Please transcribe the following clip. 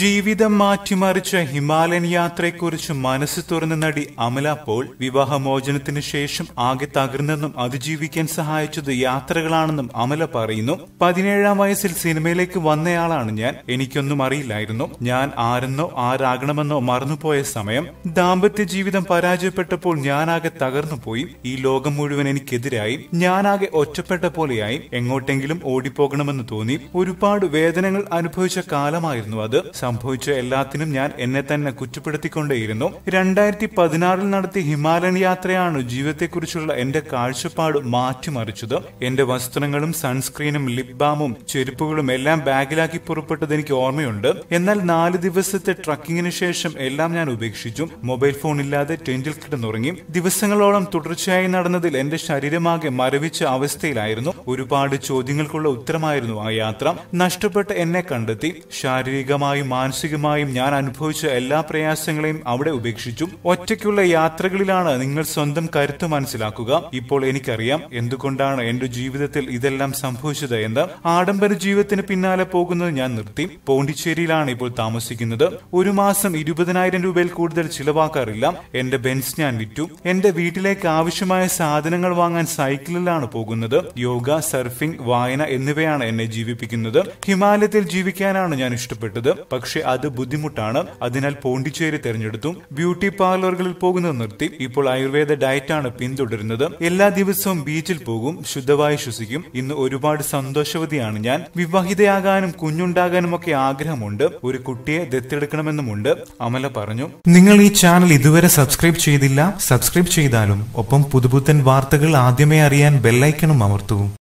ജീവിതം മാറ്റിമറിച്ച ഹിമാലയൻ യാത്രയെക്കുറിച്ച് മനസ്സ് തുറന്ന നടി അമല പോൾ വിവാഹമോചനത്തിന് ശേഷം ആകെ തകർന്നെന്നും അതിജീവിക്കാൻ സഹായിച്ചത് യാത്രകളാണെന്നും അമല പറയുന്നു പതിനേഴാം വയസ്സിൽ സിനിമയിലേക്ക് വന്നയാളാണ് ഞാൻ എനിക്കൊന്നും അറിയില്ലായിരുന്നു ഞാൻ ആരെന്നോ ആരാകണമെന്നോ മറന്നുപോയ സമയം ദാമ്പത്യ ജീവിതം പരാജയപ്പെട്ടപ്പോൾ ഞാനാകെ തകർന്നുപോയി ഈ ലോകം മുഴുവൻ എനിക്കെതിരായി ഞാനാകെ ഒറ്റപ്പെട്ട പോലെയായി എങ്ങോട്ടെങ്കിലും ഓടിപ്പോകണമെന്ന് തോന്നി ഒരുപാട് വേദനകൾ അനുഭവിച്ച കാലമായിരുന്നു അത് സംഭവിച്ച എല്ലാത്തിനും ഞാൻ എന്നെ തന്നെ കുറ്റപ്പെടുത്തിക്കൊണ്ടേയിരുന്നു രണ്ടായിരത്തി പതിനാറിൽ നടത്തിയ ഹിമാലയൻ യാത്രയാണ് ജീവിതത്തെക്കുറിച്ചുള്ള എന്റെ കാഴ്ചപ്പാട് മാറ്റിമറിച്ചത് എന്റെ വസ്ത്രങ്ങളും സൺസ്ക്രീനും ലിപ് ബാമും ചെരുപ്പുകളും എല്ലാം ബാഗിലാക്കി പുറപ്പെട്ടത് എനിക്ക് ഓർമ്മയുണ്ട് എന്നാൽ നാല് ദിവസത്തെ ട്രക്കിങ്ങിന് ശേഷം എല്ലാം ഞാൻ ഉപേക്ഷിച്ചു മൊബൈൽ ഫോൺ ഇല്ലാതെ ടെന്റിൽ കിടന്നുറങ്ങി ദിവസങ്ങളോളം തുടർച്ചയായി നടന്നതിൽ എന്റെ ശരീരമാകെ മരവിച്ച അവസ്ഥയിലായിരുന്നു ഒരുപാട് ചോദ്യങ്ങൾക്കുള്ള ഉത്തരമായിരുന്നു ആ യാത്ര നഷ്ടപ്പെട്ട എന്നെ കണ്ടെത്തി ശാരീരികമായി ശാരീരികമായും മാനസികമായും ഞാൻ അനുഭവിച്ച എല്ലാ പ്രയാസങ്ങളെയും അവിടെ ഉപേക്ഷിച്ചു ഒറ്റയ്ക്കുള്ള യാത്രകളിലാണ് നിങ്ങൾ സ്വന്തം കരുത്ത് മനസ്സിലാക്കുക ഇപ്പോൾ എനിക്കറിയാം എന്തുകൊണ്ടാണ് എന്റെ ജീവിതത്തിൽ ഇതെല്ലാം സംഭവിച്ചത് എന്ന് ആഡംബര ജീവിതത്തിന് പിന്നാലെ പോകുന്നത് ഞാൻ നിർത്തി പോണ്ടിച്ചേരിയിലാണ് ഇപ്പോൾ താമസിക്കുന്നത് ഒരു മാസം ഇരുപതിനായിരം രൂപയിൽ കൂടുതൽ ചിലവാക്കാറില്ല എന്റെ ബെൻസ് ഞാൻ വിറ്റു എന്റെ വീട്ടിലേക്ക് ആവശ്യമായ സാധനങ്ങൾ വാങ്ങാൻ സൈക്കിളിലാണ് പോകുന്നത് യോഗ സർഫിംഗ് വായന എന്നിവയാണ് എന്നെ ജീവിപ്പിക്കുന്നത് ഹിമാലയത്തിൽ ജീവിക്കാനാണ് ഞാൻ ഇഷ്ടപ്പെട്ടത് പക്ഷെ അത് ബുദ്ധിമുട്ടാണ് അതിനാൽ പോണ്ടിച്ചേരി തെരഞ്ഞെടുത്തു ബ്യൂട്ടി പാർലറുകളിൽ പോകുന്നത് നിർത്തി ഇപ്പോൾ ആയുർവേദ ഡയറ്റാണ് പിന്തുടരുന്നത് എല്ലാ ദിവസവും ബീച്ചിൽ പോകും ശുദ്ധവായു ശ്വസിക്കും ഇന്ന് ഒരുപാട് സന്തോഷവതിയാണ് ഞാൻ വിവാഹിതയാകാനും കുഞ്ഞുണ്ടാകാനും ഒക്കെ ആഗ്രഹമുണ്ട് ഒരു കുട്ടിയെ ദത്തെടുക്കണമെന്നുമുണ്ട് അമല പറഞ്ഞു നിങ്ങൾ ഈ ചാനൽ ഇതുവരെ സബ്സ്ക്രൈബ് ചെയ്തില്ല സബ്സ്ക്രൈബ് ചെയ്താലും ഒപ്പം പുതുപുത്തൻ വാർത്തകൾ ആദ്യമേ അറിയാൻ ബെല്ലൈക്കണും അമർത്തു